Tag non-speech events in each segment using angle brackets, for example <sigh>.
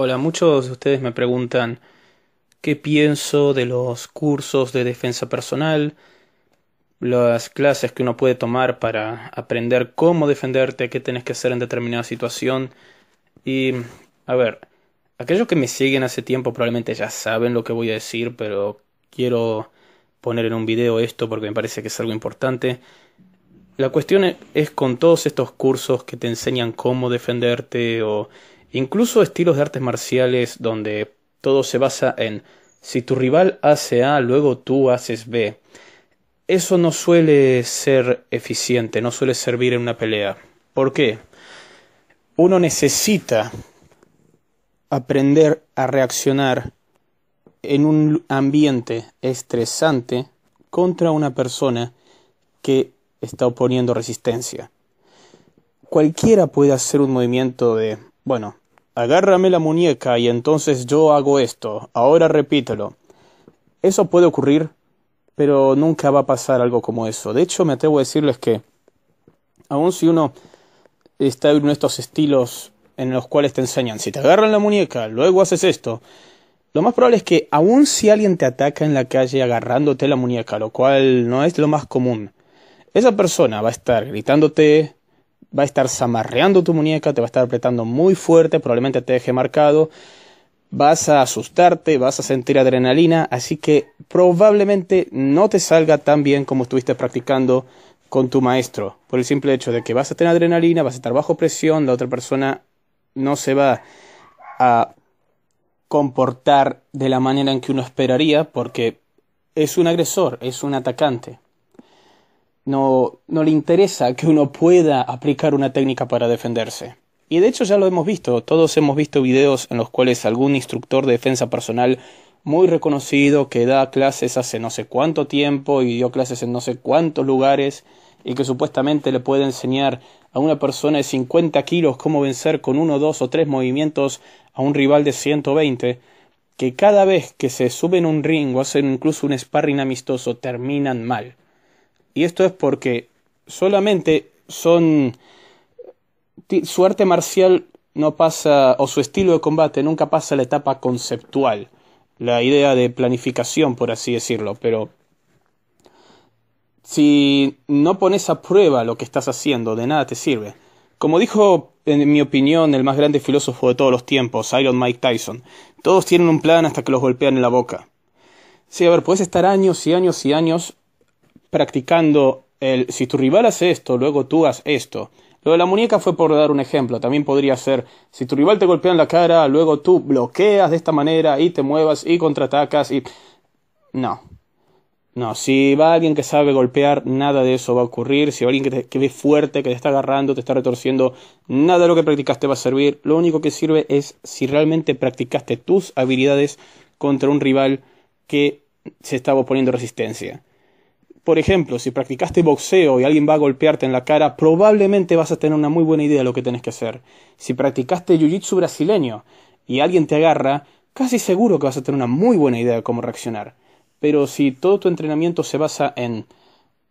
Hola, muchos de ustedes me preguntan qué pienso de los cursos de defensa personal, las clases que uno puede tomar para aprender cómo defenderte, qué tienes que hacer en determinada situación. Y, a ver, aquellos que me siguen hace tiempo probablemente ya saben lo que voy a decir, pero quiero poner en un video esto porque me parece que es algo importante. La cuestión es con todos estos cursos que te enseñan cómo defenderte o Incluso estilos de artes marciales donde todo se basa en si tu rival hace A, luego tú haces B. Eso no suele ser eficiente, no suele servir en una pelea. ¿Por qué? Uno necesita aprender a reaccionar en un ambiente estresante contra una persona que está oponiendo resistencia. Cualquiera puede hacer un movimiento de bueno, agárrame la muñeca y entonces yo hago esto. Ahora repítelo. Eso puede ocurrir, pero nunca va a pasar algo como eso. De hecho, me atrevo a decirles que, aun si uno está en estos estilos en los cuales te enseñan, si te agarran la muñeca, luego haces esto, lo más probable es que, aun si alguien te ataca en la calle agarrándote la muñeca, lo cual no es lo más común, esa persona va a estar gritándote, va a estar zamarreando tu muñeca, te va a estar apretando muy fuerte, probablemente te deje marcado, vas a asustarte, vas a sentir adrenalina, así que probablemente no te salga tan bien como estuviste practicando con tu maestro, por el simple hecho de que vas a tener adrenalina, vas a estar bajo presión, la otra persona no se va a comportar de la manera en que uno esperaría porque es un agresor, es un atacante no, le interesa que uno pueda aplicar una técnica para defenderse. Y de hecho ya lo hemos visto, todos hemos visto videos en los cuales algún instructor de defensa personal muy reconocido que da clases hace no sé cuánto tiempo y dio clases en no sé cuántos lugares y que supuestamente le puede enseñar a una persona de 50 kilos cómo vencer con uno, dos o tres movimientos a un rival de 120, que cada vez que se suben un ring o hacen incluso un sparring amistoso terminan mal. Y esto es porque solamente son... Su arte marcial no pasa, o su estilo de combate nunca pasa la etapa conceptual, la idea de planificación, por así decirlo, pero si no pones a prueba lo que estás haciendo, de nada te sirve. Como dijo, en mi opinión, el más grande filósofo de todos los tiempos, Iron Mike Tyson, todos tienen un plan hasta que los golpean en la boca. Sí, a ver, puedes estar años y años y años practicando el si tu rival hace esto, luego tú haz esto. Lo de la muñeca fue por dar un ejemplo, también podría ser si tu rival te golpea en la cara, luego tú bloqueas de esta manera y te muevas y contraatacas y... No. No, si va alguien que sabe golpear, nada de eso va a ocurrir. Si va alguien que, te, ve fuerte, que te está agarrando, te está retorciendo, nada de lo que practicaste va a servir. Lo único que sirve es si realmente practicaste tus habilidades contra un rival que se estaba oponiendo resistencia. Por ejemplo, si practicaste boxeo y alguien va a golpearte en la cara, probablemente vas a tener una muy buena idea de lo que tenés que hacer. Si practicaste jiu-jitsu brasileño y alguien te agarra, casi seguro que vas a tener una muy buena idea de cómo reaccionar. Pero si todo tu entrenamiento se basa en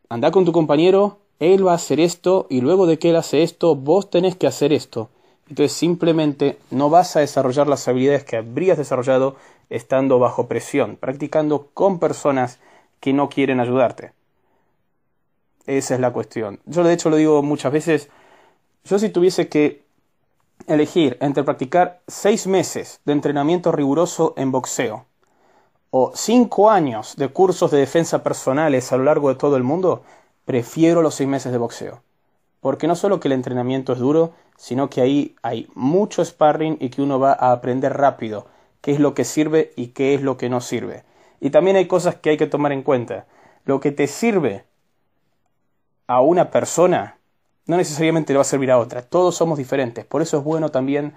andar con tu compañero, él va a hacer esto y luego de que él hace esto, vos tenés que hacer esto. Entonces simplemente no vas a desarrollar las habilidades que habrías desarrollado estando bajo presión, practicando con personas que no quieren ayudarte. Esa es la cuestión. Yo de hecho lo digo muchas veces, yo si tuviese que elegir entre practicar seis meses de entrenamiento riguroso en boxeo o cinco años de cursos de defensa personales a lo largo de todo el mundo, prefiero los seis meses de boxeo. Porque no solo que el entrenamiento es duro, sino que ahí hay mucho sparring y que uno va a aprender rápido qué es lo que sirve y qué es lo que no sirve. Y también hay cosas que hay que tomar en cuenta. Lo que te sirve a una persona, no necesariamente le va a servir a otra. Todos somos diferentes. Por eso es bueno también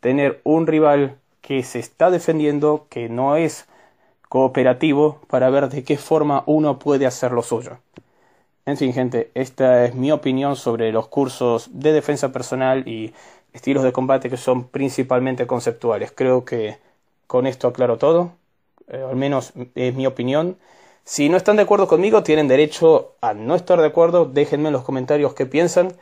tener un rival que se está defendiendo, que no es cooperativo, para ver de qué forma uno puede hacer lo suyo. En fin, gente, esta es mi opinión sobre los cursos de defensa personal y estilos de combate que son principalmente conceptuales. Creo que con esto aclaro todo, eh, al menos es mi opinión. Si no están de acuerdo conmigo, tienen derecho a no estar de acuerdo. Déjenme en los comentarios qué piensan.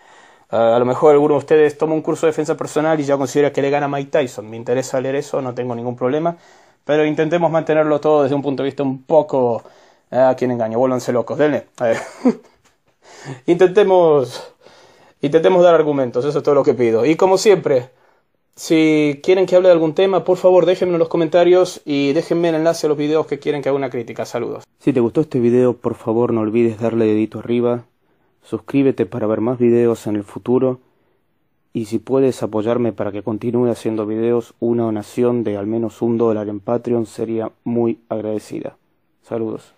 Ah, a lo mejor alguno de ustedes toma un curso de defensa personal y ya considera que le gana Mike Tyson. Me interesa leer eso, no tengo ningún problema. Pero intentemos mantenerlo todo desde un punto de vista un poco... Ah, a quien engaño, vuélvanse locos, denle. <laughs> intentemos... Intentemos dar argumentos, eso es todo lo que pido. Y como siempre, si quieren que hable de algún tema, por favor déjenme en los comentarios y déjenme el enlace a los videos que quieren que haga una crítica. Saludos. Si te gustó este video, por favor no olvides darle dedito arriba, suscríbete para ver más videos en el futuro y si puedes apoyarme para que continúe haciendo videos, una donación de al menos un dólar en Patreon sería muy agradecida. Saludos.